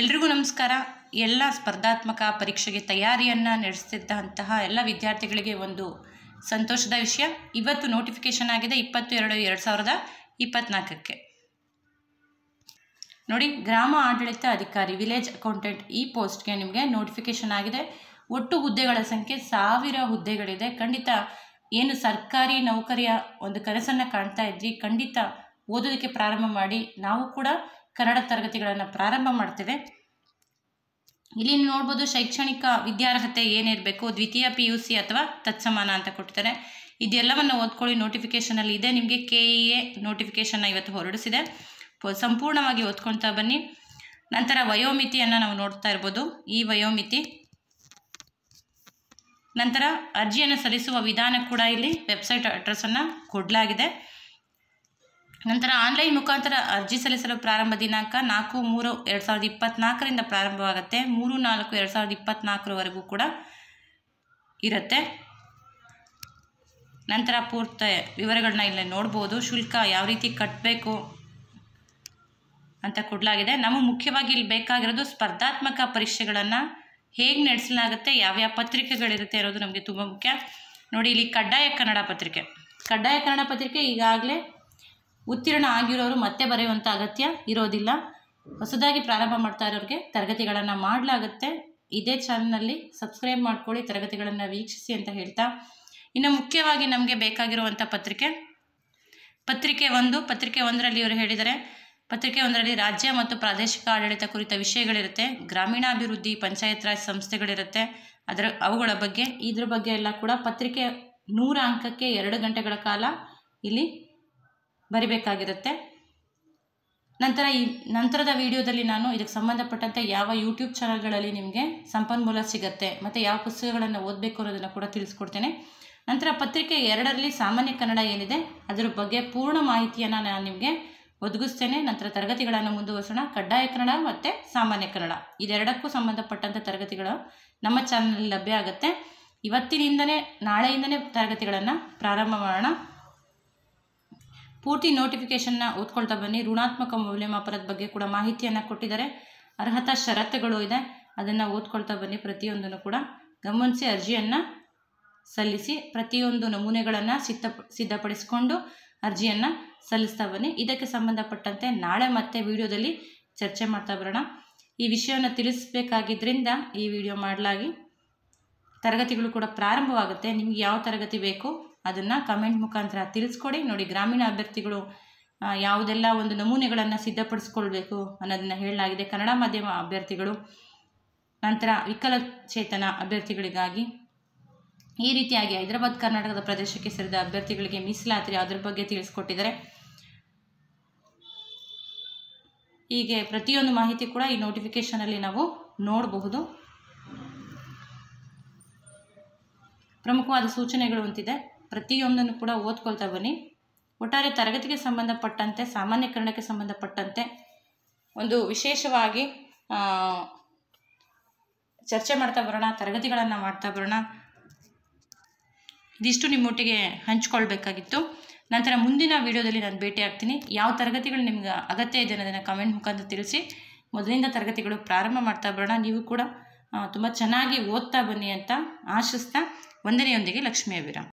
ಎಲ್ರಿಗೂ ನಮಸ್ಕಾರ ಎಲ್ಲ ಸ್ಪರ್ಧಾತ್ಮಕ ಪರೀಕ್ಷೆಗೆ ತಯಾರಿಯನ್ನು ನಡೆಸ್ತಿದ್ದಂತಹ ಎಲ್ಲ ವಿದ್ಯಾರ್ಥಿಗಳಿಗೆ ಒಂದು ಸಂತೋಷದ ವಿಷಯ ಇವತ್ತು ನೋಟಿಫಿಕೇಶನ್ ಆಗಿದೆ ಇಪ್ಪತ್ತು ಎರಡು ಎರಡು ಸಾವಿರದ ಇಪ್ಪತ್ನಾಲ್ಕಕ್ಕೆ ನೋಡಿ ಗ್ರಾಮ ಆಡಳಿತ ಅಧಿಕಾರಿ ವಿಲೇಜ್ ಅಕೌಂಟೆಂಟ್ ಈ ಪೋಸ್ಟ್ಗೆ ನಿಮಗೆ ನೋಟಿಫಿಕೇಶನ್ ಆಗಿದೆ ಒಟ್ಟು ಹುದ್ದೆಗಳ ಸಂಖ್ಯೆ ಸಾವಿರ ಹುದ್ದೆಗಳಿದೆ ಖಂಡಿತ ಏನು ಸರ್ಕಾರಿ ನೌಕರಿಯ ಒಂದು ಕನಸನ್ನು ಕಾಣ್ತಾ ಇದ್ವಿ ಖಂಡಿತ ಓದೋದಕ್ಕೆ ಪ್ರಾರಂಭ ಮಾಡಿ ನಾವು ಕೂಡ ಕನ್ನಡ ತರಗತಿಗಳನ್ನು ಪ್ರಾರಂಭ ಮಾಡ್ತೇವೆ ಇಲ್ಲಿ ನೋಡ್ಬೋದು ಶೈಕ್ಷಣಿಕ ವಿದ್ಯಾರ್ಹತೆ ಏನಿರಬೇಕು ದ್ವಿತೀಯ ಪಿ ಯು ಸಿ ಅಥವಾ ತತ್ಸಮಾನ ಅಂತ ಕೊಡ್ತಾರೆ ಇದೆಲ್ಲವನ್ನು ಓದ್ಕೊಳ್ಳಿ ಅಲ್ಲಿ ಇದೆ ನಿಮಗೆ ಕೆ ಇ ಎ ಇವತ್ತು ಹೊರಡಿಸಿದೆ ಸಂಪೂರ್ಣವಾಗಿ ಓದ್ಕೊಳ್ತಾ ಬನ್ನಿ ನಂತರ ವಯೋಮಿತಿಯನ್ನು ನಾವು ನೋಡ್ತಾ ಇರ್ಬೋದು ಈ ವಯೋಮಿತಿ ನಂತರ ಅರ್ಜಿಯನ್ನು ಸಲ್ಲಿಸುವ ವಿಧಾನ ಕೂಡ ಇಲ್ಲಿ ವೆಬ್ಸೈಟ್ ಅಡ್ರೆಸ್ಸನ್ನು ಕೊಡಲಾಗಿದೆ ನಂತರ ಆನ್ಲೈನ್ ಮುಖಾಂತರ ಅರ್ಜಿ ಸಲ್ಲಿಸಲು ಪ್ರಾರಂಭ ದಿನಾಂಕ ನಾಲ್ಕು ಮೂರು ಎರಡು ಸಾವಿರದ ಇಪ್ಪತ್ತ್ನಾಲ್ಕರಿಂದ ಪ್ರಾರಂಭವಾಗುತ್ತೆ ಮೂರು ನಾಲ್ಕು ಎರಡು ಸಾವಿರದ ಇಪ್ಪತ್ತ್ನಾಲ್ಕರವರೆಗೂ ಕೂಡ ಇರುತ್ತೆ ನಂತರ ಪೂರ್ತಿ ವಿವರಗಳನ್ನ ಇಲ್ಲಿ ನೋಡ್ಬೋದು ಶುಲ್ಕ ಯಾವ ರೀತಿ ಕಟ್ಟಬೇಕು ಅಂತ ಕೊಡಲಾಗಿದೆ ನಮಗೆ ಮುಖ್ಯವಾಗಿ ಇಲ್ಲಿ ಬೇಕಾಗಿರೋದು ಸ್ಪರ್ಧಾತ್ಮಕ ಪರೀಕ್ಷೆಗಳನ್ನು ಹೇಗೆ ನಡೆಸಲಾಗುತ್ತೆ ಯಾವ್ಯಾವ ಪತ್ರಿಕೆಗಳಿರುತ್ತೆ ಅನ್ನೋದು ನಮಗೆ ತುಂಬ ಮುಖ್ಯ ನೋಡಿ ಇಲ್ಲಿ ಕಡ್ಡಾಯ ಕನ್ನಡ ಪತ್ರಿಕೆ ಕಡ್ಡಾಯ ಕನ್ನಡ ಪತ್ರಿಕೆ ಈಗಾಗಲೇ ಉತ್ತೀರ್ಣ ಆಗಿರೋರು ಮತ್ತೆ ಬರೆಯುವಂಥ ಅಗತ್ಯ ಇರೋದಿಲ್ಲ ಹೊಸದಾಗಿ ಪ್ರಾರಂಭ ಮಾಡ್ತಾ ಇರೋರಿಗೆ ತರಗತಿಗಳನ್ನು ಮಾಡಲಾಗುತ್ತೆ ಇದೇ ಚಾನಲ್ನಲ್ಲಿ ಸಬ್ಸ್ಕ್ರೈಬ್ ಮಾಡ್ಕೊಳ್ಳಿ ತರಗತಿಗಳನ್ನು ವೀಕ್ಷಿಸಿ ಅಂತ ಹೇಳ್ತಾ ಇನ್ನು ಮುಖ್ಯವಾಗಿ ನಮಗೆ ಬೇಕಾಗಿರುವಂಥ ಪತ್ರಿಕೆ ಪತ್ರಿಕೆ ಒಂದು ಪತ್ರಿಕೆ ಒಂದರಲ್ಲಿ ಇವರು ಹೇಳಿದರೆ ಪತ್ರಿಕೆ ಒಂದರಲ್ಲಿ ರಾಜ್ಯ ಮತ್ತು ಪ್ರಾದೇಶಿಕ ಆಡಳಿತ ಕುರಿತ ವಿಷಯಗಳಿರುತ್ತೆ ಗ್ರಾಮೀಣಾಭಿವೃದ್ಧಿ ಪಂಚಾಯತ್ ರಾಜ್ ಸಂಸ್ಥೆಗಳಿರುತ್ತೆ ಅದರ ಅವುಗಳ ಬಗ್ಗೆ ಇದ್ರ ಬಗ್ಗೆ ಎಲ್ಲ ಕೂಡ ಪತ್ರಿಕೆ ನೂರ ಅಂಕಕ್ಕೆ ಎರಡು ಗಂಟೆಗಳ ಕಾಲ ಇಲ್ಲಿ ಬರಿಬೇಕಾಗಿರುತ್ತೆ ನಂತರ ಈ ನಂತರದ ವಿಡಿಯೋದಲ್ಲಿ ನಾನು ಇದಕ್ಕೆ ಸಂಬಂಧಪಟ್ಟಂತೆ ಯಾವ ಯೂಟ್ಯೂಬ್ ಚಾನಲ್ಗಳಲ್ಲಿ ನಿಮಗೆ ಸಂಪನ್ಮೂಲ ಸಿಗುತ್ತೆ ಮತ್ತು ಯಾವ ಪುಸ್ತಕಗಳನ್ನು ಓದಬೇಕು ಅನ್ನೋದನ್ನು ಕೂಡ ತಿಳಿಸ್ಕೊಡ್ತೇನೆ ನಂತರ ಪತ್ರಿಕೆ ಎರಡರಲ್ಲಿ ಸಾಮಾನ್ಯ ಕನ್ನಡ ಏನಿದೆ ಅದರ ಬಗ್ಗೆ ಪೂರ್ಣ ಮಾಹಿತಿಯನ್ನು ನಾನು ನಿಮಗೆ ಒದಗಿಸ್ತೇನೆ ನಂತರ ತರಗತಿಗಳನ್ನು ಮುಂದುವರಿಸೋಣ ಕಡ್ಡಾಯ ಕನ್ನಡ ಮತ್ತು ಸಾಮಾನ್ಯ ಕನ್ನಡ ಇದೆರಡಕ್ಕೂ ಸಂಬಂಧಪಟ್ಟಂಥ ತರಗತಿಗಳು ನಮ್ಮ ಚಾನಲಲ್ಲಿ ಲಭ್ಯ ಆಗುತ್ತೆ ಇವತ್ತಿನಿಂದಲೇ ನಾಳೆಯಿಂದಲೇ ತರಗತಿಗಳನ್ನು ಪ್ರಾರಂಭ ಮಾಡೋಣ ಪೂರ್ತಿ ನೋಟಿಫಿಕೇಷನ್ನ ಓದ್ಕೊಳ್ತಾ ಬನ್ನಿ ಋಣಾತ್ಮಕ ಮೌಲ್ಯಮಾಪನದ ಬಗ್ಗೆ ಕೂಡ ಮಾಹಿತಿಯನ್ನು ಕೊಟ್ಟಿದ್ದಾರೆ ಅರ್ಹತಾ ಷರತ್ತುಗಳು ಇದೆ ಅದನ್ನು ಓದ್ಕೊಳ್ತಾ ಬನ್ನಿ ಪ್ರತಿಯೊಂದನ್ನು ಕೂಡ ಗಮನಿಸಿ ಅರ್ಜಿಯನ್ನು ಸಲ್ಲಿಸಿ ಪ್ರತಿಯೊಂದು ನಮೂನೆಗಳನ್ನು ಸಿದ್ಧ ಸಿದ್ಧಪಡಿಸಿಕೊಂಡು ಅರ್ಜಿಯನ್ನು ಸಲ್ಲಿಸ್ತಾ ಬನ್ನಿ ಇದಕ್ಕೆ ಸಂಬಂಧಪಟ್ಟಂತೆ ನಾಳೆ ಮತ್ತೆ ವಿಡಿಯೋದಲ್ಲಿ ಚರ್ಚೆ ಮಾಡ್ತಾ ಬರೋಣ ಈ ವಿಷಯವನ್ನು ತಿಳಿಸಬೇಕಾಗಿದ್ದರಿಂದ ಈ ವಿಡಿಯೋ ಮಾಡಲಾಗಿ ತರಗತಿಗಳು ಕೂಡ ಪ್ರಾರಂಭವಾಗುತ್ತೆ ನಿಮ್ಗೆ ಯಾವ ತರಗತಿ ಬೇಕು ಅದನ್ನು ಕಮೆಂಟ್ ಮುಖಾಂತರ ತಿಳಿಸ್ಕೊಡಿ ನೋಡಿ ಗ್ರಾಮೀಣ ಅಭ್ಯರ್ಥಿಗಳು ಯಾವುದೆಲ್ಲ ಒಂದು ನಮೂನೆಗಳನ್ನು ಸಿದ್ಧಪಡಿಸ್ಕೊಳ್ಬೇಕು ಅನ್ನೋದನ್ನು ಹೇಳಲಾಗಿದೆ ಕನ್ನಡ ಮಾಧ್ಯಮ ಅಭ್ಯರ್ಥಿಗಳು ನಂತರ ವಿಕಲಚೇತನ ಅಭ್ಯರ್ಥಿಗಳಿಗಾಗಿ ಈ ರೀತಿಯಾಗಿ ಹೈದರಾಬಾದ್ ಕರ್ನಾಟಕದ ಪ್ರದೇಶಕ್ಕೆ ಸೇರಿದ ಅಭ್ಯರ್ಥಿಗಳಿಗೆ ಮೀಸಲಾತ್ರಿ ಅದರ ಬಗ್ಗೆ ತಿಳಿಸ್ಕೊಟ್ಟಿದ್ದಾರೆ ಹೀಗೆ ಪ್ರತಿಯೊಂದು ಮಾಹಿತಿ ಕೂಡ ಈ ನೋಟಿಫಿಕೇಷನಲ್ಲಿ ನಾವು ನೋಡಬಹುದು ಪ್ರಮುಖವಾದ ಸೂಚನೆಗಳು ಅಂತಿದೆ ಪ್ರತಿಯೊಂದನ್ನು ಕೂಡ ಓದ್ಕೊಳ್ತಾ ಬನ್ನಿ ಒಟ್ಟಾರೆ ತರಗತಿಗೆ ಸಂಬಂಧಪಟ್ಟಂತೆ ಸಾಮಾನ್ಯಕರಣಕ್ಕೆ ಸಂಬಂಧಪಟ್ಟಂತೆ ಒಂದು ವಿಶೇಷವಾಗಿ ಚರ್ಚೆ ಮಾಡ್ತಾ ಬರೋಣ ತರಗತಿಗಳನ್ನು ಮಾಡ್ತಾ ಬರೋಣ ಇದಿಷ್ಟು ನಿಮ್ಮೊಟ್ಟಿಗೆ ಹಂಚ್ಕೊಳ್ಬೇಕಾಗಿತ್ತು ನಂತರ ಮುಂದಿನ ವಿಡಿಯೋದಲ್ಲಿ ನಾನು ಭೇಟಿ ಆಗ್ತೀನಿ ಯಾವ ತರಗತಿಗಳು ನಿಮ್ಗೆ ಅಗತ್ಯ ಇದೆ ಅನ್ನೋದನ್ನು ಕಮೆಂಟ್ ಮುಖಾಂತರ ತಿಳಿಸಿ ಮೊದಲಿಂದ ತರಗತಿಗಳು ಪ್ರಾರಂಭ ಮಾಡ್ತಾ ಬರೋಣ ನೀವು ಕೂಡ ತುಂಬ ಚೆನ್ನಾಗಿ ಓದ್ತಾ ಬನ್ನಿ ಅಂತ ಆಶಿಸ್ತಾ ಒಂದನೆಯೊಂದಿಗೆ ಲಕ್ಷ್ಮೀ ಅಭಿರಾಮ್